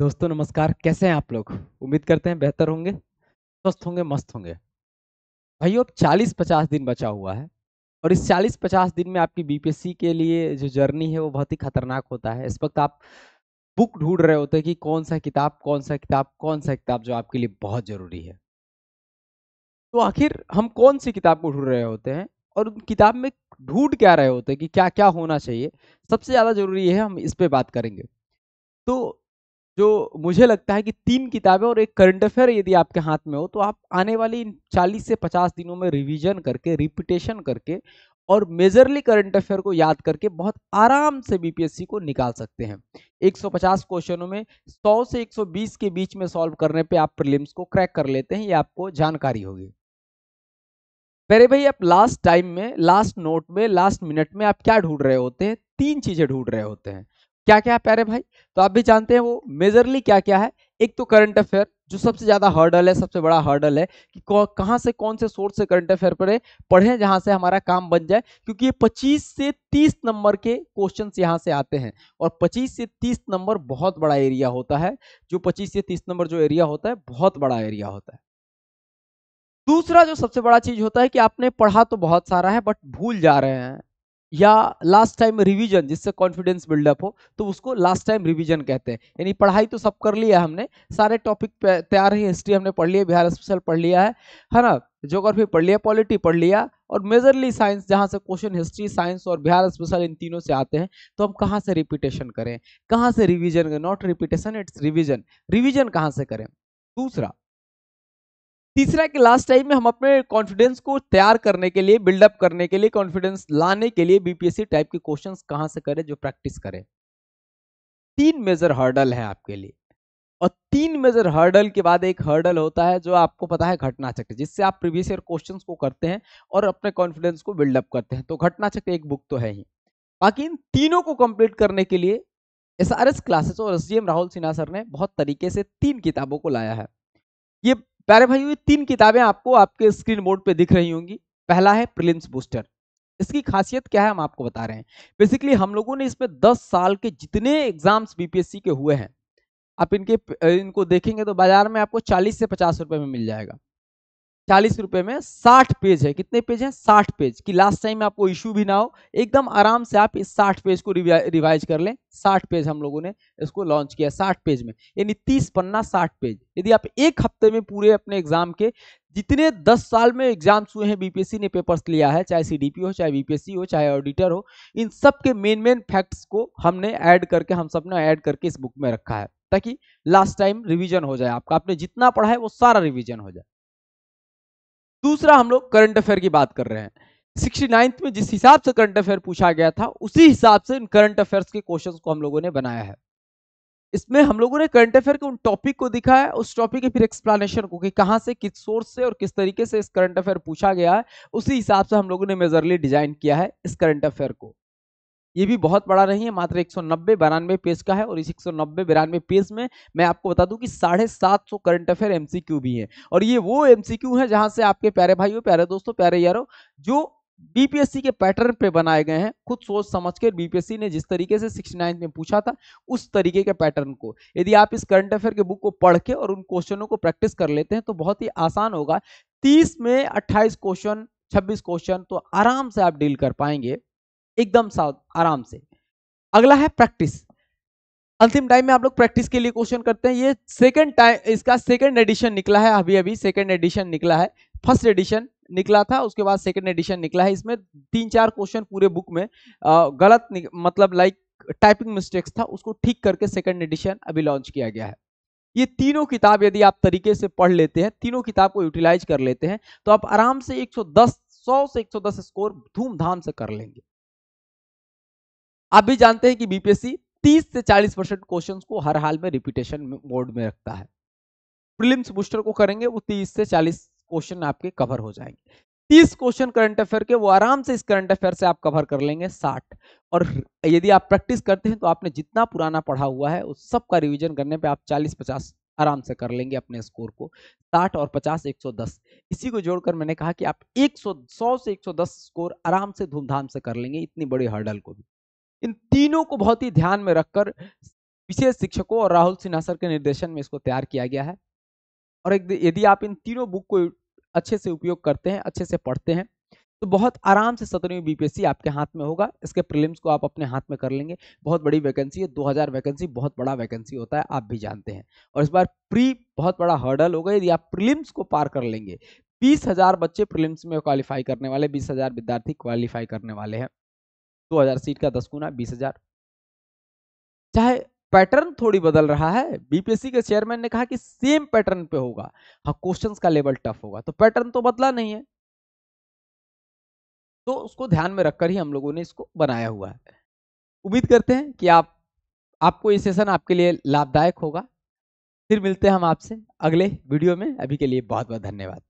दोस्तों नमस्कार कैसे हैं आप लोग उम्मीद करते हैं बेहतर होंगे स्वस्थ होंगे मस्त होंगे भाइयों अब 40-50 दिन बचा हुआ है और इस 40-50 दिन में आपकी बीपीएससी के लिए जो जर्नी है वो बहुत ही खतरनाक होता है इस वक्त आप बुक ढूंढ रहे होते हैं कि कौन सा किताब कौन सा किताब कौन सा किताब जो आपके लिए बहुत ज़रूरी है तो आखिर हम कौन सी किताब को ढूंढ रहे होते हैं और उन किताब में ढूंढ क्या रहे होते हैं कि क्या क्या होना चाहिए सबसे ज़्यादा ज़रूरी है हम इस पर बात करेंगे तो जो मुझे लगता है कि तीन किताबें और एक करंट अफेयर यदि आपके हाथ में हो तो आप आने वाली चालीस से पचास दिनों में रिविजन करके रिपीटेशन करके और मेजरली करंट अफेयर को याद करके बहुत आराम से बीपीएससी को निकाल सकते हैं 150 क्वेश्चनों में 100 से 120 के बीच में सॉल्व करने पे आप प्रीलिम्स को क्रैक कर लेते हैं ये आपको जानकारी होगी पहले भाई आप लास्ट टाइम में लास्ट नोट में लास्ट मिनट में आप क्या ढूंढ रहे होते हैं तीन चीजें ढूंढ रहे होते हैं क्या क्या प्यारे भाई तो आप भी जानते हैं वो मेजरली क्या क्या है एक तो करंट अफेयर जो सबसे ज्यादा हर्डल है सबसे बड़ा हर्डल है कि कहाँ से कौन से सोर्स से करंट अफेयर पढ़े पढ़े जहाँ से हमारा काम बन जाए क्योंकि ये 25 से 30 नंबर के क्वेश्चंस यहाँ से आते हैं और 25 से 30 नंबर बहुत बड़ा एरिया होता है जो 25 से 30 नंबर जो एरिया होता है बहुत बड़ा एरिया होता है दूसरा जो सबसे बड़ा चीज होता है कि आपने पढ़ा तो बहुत सारा है बट भूल जा रहे हैं या लास्ट टाइम रिवीजन जिससे कॉन्फिडेंस बिल्डअप हो तो उसको लास्ट टाइम रिवीजन कहते हैं यानी पढ़ाई तो सब कर लिया हमने सारे टॉपिक तैयार ही हिस्ट्री हमने पढ़ लिया बिहार स्पेशल पढ़ लिया है है ना जोग्राफी पढ़ लिया पॉलिटी पढ़ लिया और मेजरली साइंस जहाँ से क्वेश्चन हिस्ट्री साइंस और बिहार स्पेशल इन तीनों से आते हैं तो हम कहाँ से रिपीटेशन करें कहाँ से revision not repetition it's revision revision कहाँ से करें दूसरा तीसरा कि लास्ट टाइम में हम अपने कॉन्फिडेंस को तैयार करने के लिए बिल्डअप करने के लिए कॉन्फिडेंस लाने के लिए बीपीएससी टाइप के क्वेश्चन कहां से करें जो प्रैक्टिस करें तीन मेजर हर्डल है आपके लिए और तीन मेजर हर्डल के बाद एक हर्डल होता है जो आपको पता है घटना चक्र जिससे आप प्रीवियस ईयर क्वेश्चंस को करते हैं और अपने कॉन्फिडेंस को बिल्डअप करते हैं तो घटना चक्र एक बुक तो है ही बाकी इन तीनों को कंप्लीट करने के लिए एसआरएस क्लासेस और एस राहुल सिन्हा सर ने बहुत तरीके से तीन किताबों को लाया है ये प्यारे भाइयों ये तीन किताबें आपको आपके स्क्रीन बोर्ड पे दिख रही होंगी पहला है प्रिलिम्स बूस्टर इसकी खासियत क्या है हम आपको बता रहे हैं बेसिकली हम लोगों ने इसमें 10 साल के जितने एग्जाम्स बीपीएससी के हुए हैं आप इनके इनको देखेंगे तो बाजार में आपको 40 से पचास रुपए में मिल जाएगा चालीस रुपए में साठ पेज है कितने पेज हैं साठ पेज कि लास्ट टाइम आपको इश्यू भी ना हो एकदम आराम से आप इस साठ पेज को रिवाइज कर लें साठ पेज हम लोगों ने इसको लॉन्च किया साठ पेज में यानी तीस पन्ना साठ पेज यदि आप एक हफ्ते में पूरे अपने एग्जाम के जितने दस साल में एग्जाम्स हुए हैं बीपीएससी ने पेपर्स लिया है चाहे सी हो चाहे बीपीएससी हो चाहे ऑडिटर हो इन सब के मेन मेन फैक्ट्स को हमने ऐड करके हम सब ने ऐड करके इस बुक में रखा है ताकि लास्ट टाइम रिवीजन हो जाए आपका आपने जितना पढ़ा है वो सारा रिवीजन हो जाए दूसरा हम लोग करंट अफेयर की बात कर रहे हैं सिक्सटी नाइन्थ में जिस हिसाब से करंट अफेयर पूछा गया था उसी हिसाब से इन करंट अफेयर्स के क्वेश्चन को हम लोगों ने बनाया है इसमें हम लोगों ने करंट अफेयर के उन टॉपिक को दिखा है उस टॉपिक के फिर एक्सप्लेनेशन को कि कहाँ से किस सोर्स से और किस तरीके से इस करंट अफेयर पूछा गया है उसी हिसाब से हम लोगों ने मेजरली डिजाइन किया है इस करंट अफेयर को ये भी बहुत बड़ा नहीं है मात्र एक सौ नब्बे बिरानवे पेज का है और इस एक सौ नब्बे बिरानवे पेज में मैं आपको बता दूं कि साढ़े सात सौ करंट अफेयर एमसीक्यू भी है और ये वो एमसीक्यू है जहां से आपके प्यारे भाइयों प्यारे दोस्तों प्यारे यारों जो बीपीएससी के पैटर्न पे बनाए गए हैं खुद सोच समझ कर बीपीएससी ने जिस तरीके से सिक्सटी नाइन्थ में पूछा था उस तरीके के पैटर्न को यदि आप इस करंट अफेयर के बुक को पढ़ के और उन क्वेश्चनों को प्रैक्टिस कर लेते हैं तो बहुत ही आसान होगा तीस में अट्ठाईस क्वेश्चन छब्बीस क्वेश्चन तो आराम से आप डील कर पाएंगे एकदम साउथ आराम से अगला है प्रैक्टिस अंतिम टाइम में आप लोग प्रैक्टिस के लिए क्वेश्चन करते हैं ये सेकंड टाइम इसका सेकंड एडिशन निकला है अभी अभी सेकंड एडिशन निकला है फर्स्ट एडिशन निकला था उसके बाद सेकंड एडिशन निकला है इसमें तीन चार क्वेश्चन पूरे बुक में गलत मतलब लाइक टाइपिंग मिस्टेक्स था उसको ठीक करके सेकंड एडिशन अभी लॉन्च किया गया है ये तीनों किताब यदि आप तरीके से पढ़ लेते हैं तीनों किताब को यूटिलाइज कर लेते हैं तो आप आराम से 110 100 से 110 स्कोर धूमधाम से कर लेंगे आप भी जानते हैं कि बीपीएससी 30 से 40 परसेंट क्वेश्चन को हर हाल में रिपीटेशन मोड में रखता है प्रीलिम्स बूस्टर को करेंगे वो 30 से 40 क्वेश्चन आपके कवर हो जाएंगे 30 क्वेश्चन करंट अफेयर के वो आराम से इस करंट अफेयर से आप कवर कर लेंगे 60 और यदि आप प्रैक्टिस करते हैं तो आपने जितना पुराना पढ़ा हुआ है उस सब का रिविजन करने पर आप चालीस पचास आराम से कर लेंगे अपने स्कोर को 60 और 50 110 इसी को जोड़कर मैंने कहा कि आप 100 100 से 110 स्कोर आराम से धूमधाम से कर लेंगे इतनी बड़ी हर्डल को भी इन तीनों को बहुत ही ध्यान में रखकर विशेष शिक्षकों और राहुल सिन्हा सर के निर्देशन में इसको तैयार किया गया है और एक यदि आप इन तीनों बुक को अच्छे से उपयोग करते हैं अच्छे से पढ़ते हैं तो बहुत आराम से सत्रहवीं बीपीएससी आपके हाथ में होगा इसके प्रीलिम्स को आप अपने हाथ में कर लेंगे बहुत बड़ी वैकेंसी है 2000 वैकेंसी बहुत बड़ा वैकेंसी होता है आप भी जानते हैं और इस बार प्री बहुत बड़ा हर्डल होगा यदि आप प्रीलिम्स को पार कर लेंगे बीस हजार बच्चे प्रीलिम्स में क्वालिफाई करने वाले बीस हजार विद्यार्थी क्वालिफाई करने वाले हैं दो हजार सीट का दस गुना बीस हजार चाहे पैटर्न थोड़ी बदल रहा है बीपीएससी के चेयरमैन ने कहा कि सेम पैटर्न पे होगा हाँ क्वेश्चन का लेवल टफ होगा तो पैटर्न तो बदला नहीं है तो उसको ध्यान में रखकर ही हम लोगों ने इसको बनाया हुआ है उम्मीद करते हैं कि आप आपको ये सेशन आपके लिए लाभदायक होगा फिर मिलते हैं हम आपसे अगले वीडियो में अभी के लिए बहुत बहुत धन्यवाद